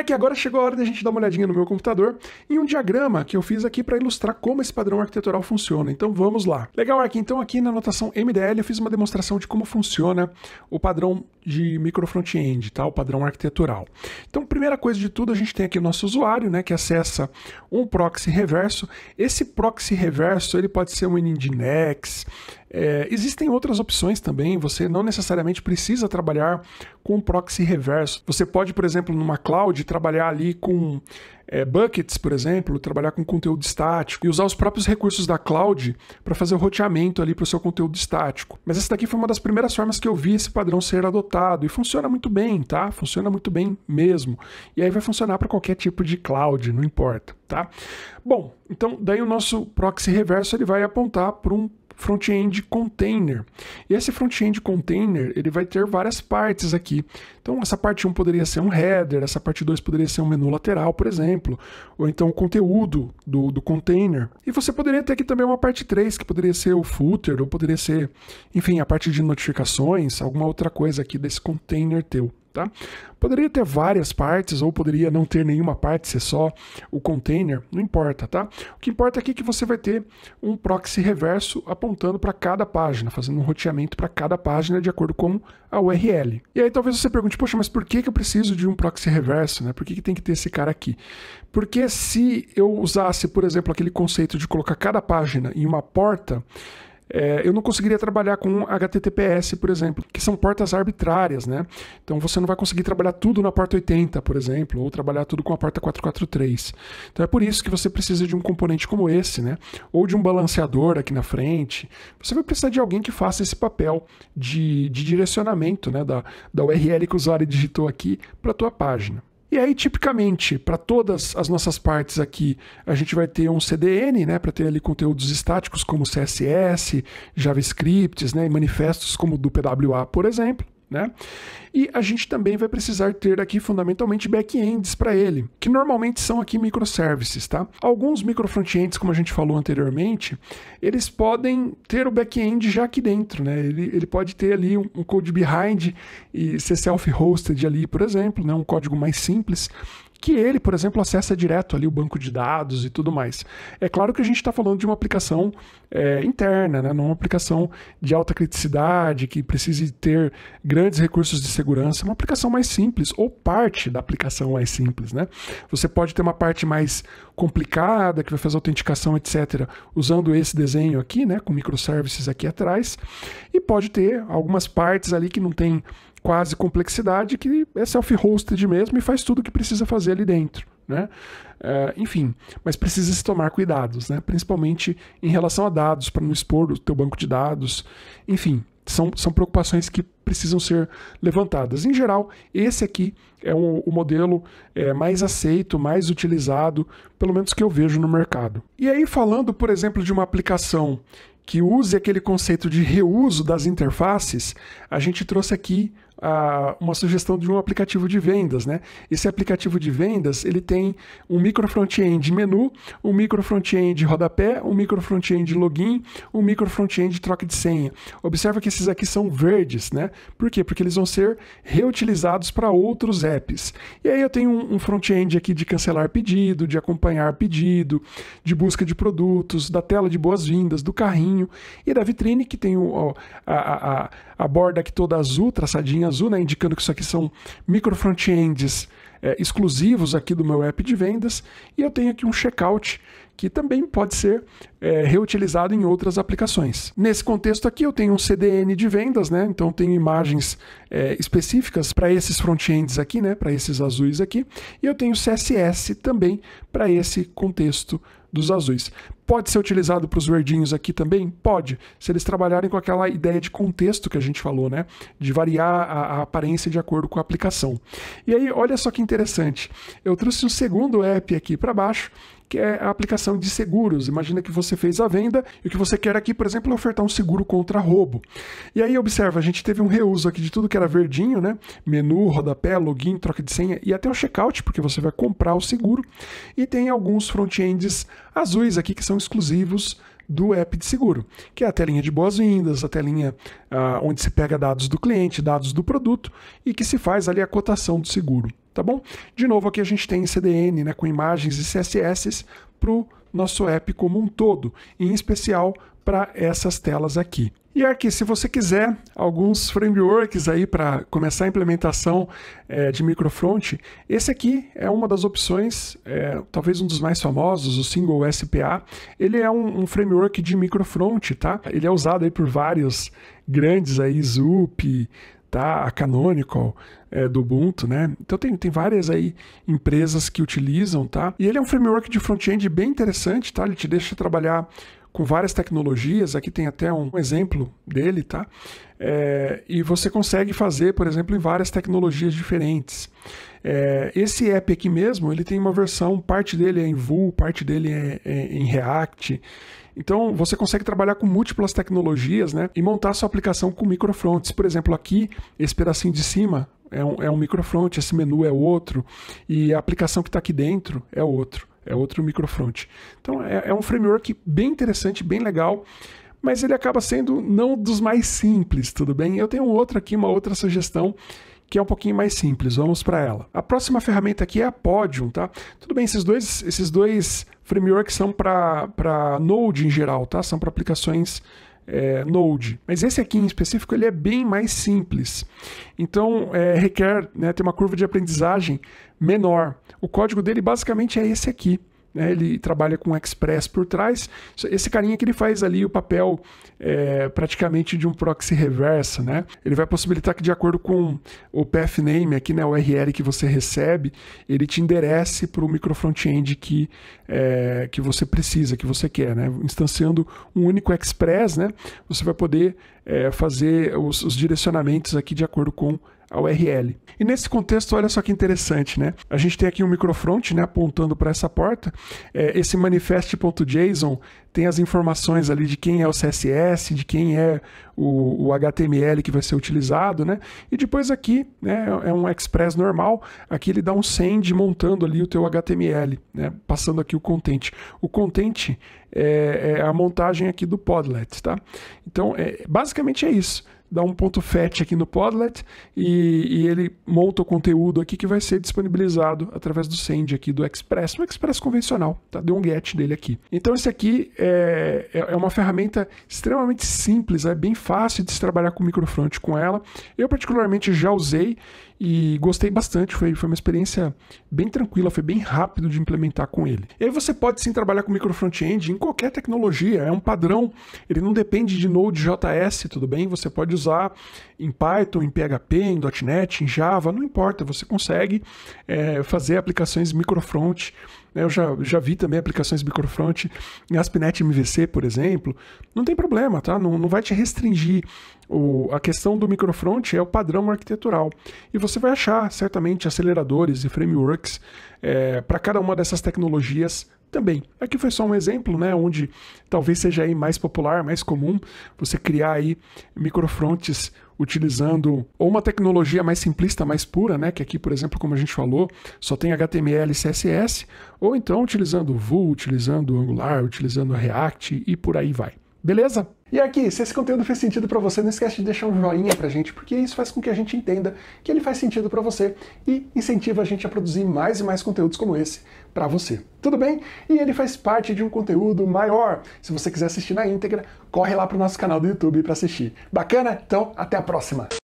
É que agora chegou a hora da gente dar uma olhadinha no meu computador em um diagrama que eu fiz aqui para ilustrar como esse padrão arquitetural funciona. Então vamos lá. Legal, Mark, então aqui na notação MDL eu fiz uma demonstração de como funciona o padrão de micro front-end, tá? o padrão arquitetural. Então, primeira coisa de tudo, a gente tem aqui o nosso usuário né, que acessa um proxy reverso. Esse proxy reverso ele pode ser um Nginx, é, existem outras opções também, você não necessariamente precisa trabalhar com proxy reverso. Você pode, por exemplo, numa cloud, trabalhar ali com é, buckets, por exemplo, trabalhar com conteúdo estático e usar os próprios recursos da cloud para fazer o roteamento ali para o seu conteúdo estático. Mas essa daqui foi uma das primeiras formas que eu vi esse padrão ser adotado e funciona muito bem, tá? Funciona muito bem mesmo. E aí vai funcionar para qualquer tipo de cloud, não importa, tá? Bom, então daí o nosso proxy reverso ele vai apontar para um front-end container. E esse front-end container, ele vai ter várias partes aqui. Então, essa parte 1 poderia ser um header, essa parte 2 poderia ser um menu lateral, por exemplo, ou então o conteúdo do, do container. E você poderia ter aqui também uma parte 3, que poderia ser o footer, ou poderia ser, enfim, a parte de notificações, alguma outra coisa aqui desse container teu. Tá? Poderia ter várias partes ou poderia não ter nenhuma parte, ser só o container, não importa, tá? O que importa aqui é que você vai ter um proxy reverso apontando para cada página, fazendo um roteamento para cada página de acordo com a URL. E aí talvez você pergunte, poxa, mas por que, que eu preciso de um proxy reverso, né? Por que, que tem que ter esse cara aqui? Porque se eu usasse, por exemplo, aquele conceito de colocar cada página em uma porta, é, eu não conseguiria trabalhar com HTTPS, por exemplo, que são portas arbitrárias, né? Então você não vai conseguir trabalhar tudo na porta 80, por exemplo, ou trabalhar tudo com a porta 443. Então é por isso que você precisa de um componente como esse, né? Ou de um balanceador aqui na frente. Você vai precisar de alguém que faça esse papel de, de direcionamento, né? Da, da URL que o usuário digitou aqui para a tua página. E aí, tipicamente, para todas as nossas partes aqui, a gente vai ter um CDN, né, para ter ali conteúdos estáticos como CSS, JavaScripts, né, e manifestos como do PWA, por exemplo. Né? E a gente também vai precisar ter aqui fundamentalmente back-ends para ele, que normalmente são aqui microservices, tá? Alguns microfrontends, como a gente falou anteriormente, eles podem ter o back-end já aqui dentro, né? Ele, ele pode ter ali um, um code behind e ser self-hosted ali, por exemplo, né? um código mais simples que ele, por exemplo, acessa direto ali o banco de dados e tudo mais. É claro que a gente está falando de uma aplicação é, interna, né? não uma aplicação de alta criticidade, que precise ter grandes recursos de segurança, é uma aplicação mais simples, ou parte da aplicação mais simples. Né? Você pode ter uma parte mais complicada, que vai fazer autenticação, etc., usando esse desenho aqui, né? com microservices aqui atrás, e pode ter algumas partes ali que não tem quase complexidade que é self-hosted mesmo e faz tudo o que precisa fazer ali dentro. Né? É, enfim, mas precisa se tomar cuidados, né? principalmente em relação a dados, para não expor o teu banco de dados. Enfim, são, são preocupações que precisam ser levantadas. Em geral, esse aqui é o, o modelo é, mais aceito, mais utilizado, pelo menos que eu vejo no mercado. E aí, falando, por exemplo, de uma aplicação que use aquele conceito de reuso das interfaces, a gente trouxe aqui uma sugestão de um aplicativo de vendas, né? Esse aplicativo de vendas, ele tem um micro front-end menu, um micro front-end rodapé, um micro front-end login, um micro front-end troca de senha. Observa que esses aqui são verdes, né? Por quê? Porque eles vão ser reutilizados para outros apps. E aí eu tenho um front-end aqui de cancelar pedido, de acompanhar pedido, de busca de produtos, da tela de boas-vindas, do carrinho e da vitrine que tem o, a, a, a borda aqui toda azul, traçadinha azul, né, indicando que isso aqui são micro front-ends é, exclusivos aqui do meu app de vendas. E eu tenho aqui um checkout que também pode ser é, reutilizado em outras aplicações. Nesse contexto aqui, eu tenho um CDN de vendas, né? Então, tenho imagens é, específicas para esses front-ends aqui, né? Para esses azuis aqui. E eu tenho CSS também para esse contexto dos azuis. Pode ser utilizado para os verdinhos aqui também? Pode, se eles trabalharem com aquela ideia de contexto que a gente falou, né? De variar a, a aparência de acordo com a aplicação. E aí, olha só que interessante. Eu trouxe um segundo app aqui para baixo que é a aplicação de seguros. Imagina que você fez a venda e o que você quer aqui, por exemplo, é ofertar um seguro contra roubo. E aí observa, a gente teve um reuso aqui de tudo que era verdinho, né? Menu, rodapé, login, troca de senha e até o checkout, porque você vai comprar o seguro. E tem alguns front-ends azuis aqui que são exclusivos do app de seguro, que é a telinha de boas-vindas, a telinha ah, onde se pega dados do cliente, dados do produto e que se faz ali a cotação do seguro, tá bom? De novo, aqui a gente tem CDN né, com imagens e CSS para o nosso app como um todo, em especial para essas telas aqui. E aqui, se você quiser alguns frameworks aí para começar a implementação é, de microfront, esse aqui é uma das opções, é, talvez um dos mais famosos, o Single SPA. Ele é um, um framework de microfront, tá? Ele é usado aí por vários grandes aí, Zup, tá? A Canonical é, do Ubuntu, né? Então tem, tem várias aí empresas que utilizam, tá? E ele é um framework de front-end bem interessante, tá? Ele te deixa trabalhar com várias tecnologias. Aqui tem até um exemplo dele, tá? É, e você consegue fazer, por exemplo, em várias tecnologias diferentes. É, esse app aqui mesmo, ele tem uma versão, parte dele é em Vue, parte dele é, é em React. Então você consegue trabalhar com múltiplas tecnologias né, e montar sua aplicação com microfronts. Por exemplo, aqui, esse pedacinho de cima é um, é um microfront, esse menu é outro, e a aplicação que está aqui dentro é outro é outro microfront. Então é, é um framework bem interessante, bem legal mas ele acaba sendo não dos mais simples, tudo bem? Eu tenho outra aqui, uma outra sugestão que é um pouquinho mais simples, vamos para ela. A próxima ferramenta aqui é a Podium, tá? Tudo bem, esses dois, esses dois frameworks são para Node em geral, tá? São para aplicações é, Node. Mas esse aqui em específico ele é bem mais simples. Então é, requer né, ter uma curva de aprendizagem menor. O código dele basicamente é esse aqui né, ele trabalha com Express por trás. Esse carinha que ele faz ali o papel é, praticamente de um proxy reversa, né? Ele vai possibilitar que de acordo com o path name aqui, né, o URL que você recebe, ele te enderece para o micro front-end que, é, que você precisa, que você quer, né? Instanciando um único Express, né? Você vai poder é, fazer os, os direcionamentos aqui de acordo com a URL. E nesse contexto, olha só que interessante, né? A gente tem aqui um microfront né, apontando para essa porta. É, esse manifest.json tem as informações ali de quem é o CSS, de quem é o, o HTML que vai ser utilizado, né? E depois aqui né, é um express normal. Aqui ele dá um send montando ali o teu HTML, né? Passando aqui o content. O content é, é a montagem aqui do Podlet, tá? Então, é, basicamente é isso dá um ponto fetch aqui no Podlet e, e, ele monta o conteúdo aqui que vai ser disponibilizado através do send aqui do Express, um Express convencional, tá? Deu um get dele aqui. Então esse aqui é, é, é uma ferramenta extremamente simples, é bem fácil de se trabalhar com microfront com ela. Eu particularmente já usei e gostei bastante. Foi, foi uma experiência bem tranquila, foi bem rápido de implementar com ele. E aí você pode sim trabalhar com micro front-end em qualquer tecnologia, é um padrão. Ele não depende de Node.js, tudo bem? Você pode usar em Python, em PHP, em .NET, em Java, não importa. Você consegue é, fazer aplicações micro front né? eu já, já vi também aplicações microfront em AspNet MVC, por exemplo. Não tem problema, tá? Não, não vai te restringir o, a questão do microfront é o padrão arquitetural. E você vai achar certamente aceleradores e frameworks é, para cada uma dessas tecnologias também. Aqui foi só um exemplo, né, onde talvez seja aí mais popular, mais comum você criar aí microfrontes utilizando ou uma tecnologia mais simplista, mais pura, né, que aqui, por exemplo, como a gente falou, só tem HTML e CSS, ou então utilizando Vue, utilizando Angular, utilizando React e por aí vai. Beleza? E aqui, se esse conteúdo fez sentido para você, não esquece de deixar um joinha pra gente, porque isso faz com que a gente entenda que ele faz sentido para você e incentiva a gente a produzir mais e mais conteúdos como esse para você. Tudo bem? E ele faz parte de um conteúdo maior. Se você quiser assistir na íntegra, corre lá pro nosso canal do YouTube para assistir. Bacana? Então, até a próxima.